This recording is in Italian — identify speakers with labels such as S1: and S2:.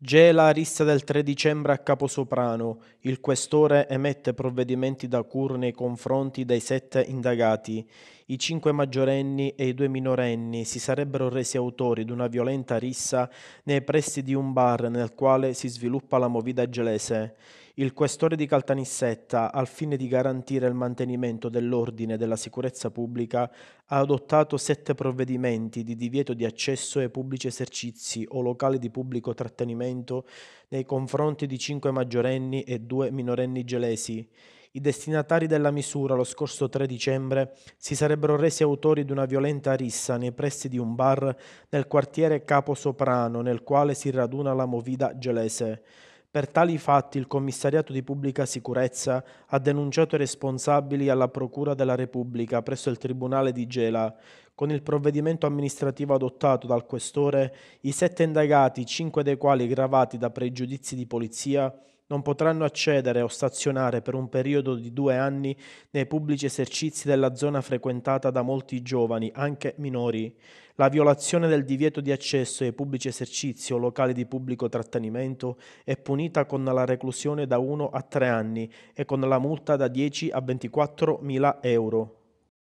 S1: Gela rissa del 3 dicembre a Caposoprano. Il questore emette provvedimenti da cur nei confronti dei sette indagati. I cinque maggiorenni e i due minorenni si sarebbero resi autori di una violenta rissa nei pressi di un bar nel quale si sviluppa la movida gelese il questore di Caltanissetta, al fine di garantire il mantenimento dell'ordine e della sicurezza pubblica, ha adottato sette provvedimenti di divieto di accesso ai pubblici esercizi o locali di pubblico trattenimento nei confronti di cinque maggiorenni e due minorenni gelesi. I destinatari della misura lo scorso 3 dicembre si sarebbero resi autori di una violenta rissa nei pressi di un bar nel quartiere Caposoprano nel quale si raduna la movida gelese. Per tali fatti il Commissariato di Pubblica Sicurezza ha denunciato i responsabili alla Procura della Repubblica presso il Tribunale di Gela. Con il provvedimento amministrativo adottato dal Questore, i sette indagati, cinque dei quali gravati da pregiudizi di polizia, non potranno accedere o stazionare per un periodo di due anni nei pubblici esercizi della zona frequentata da molti giovani, anche minori. La violazione del divieto di accesso ai pubblici esercizi o locali di pubblico trattenimento è punita con la reclusione da 1 a 3 anni e con la multa da 10 a 24 mila euro.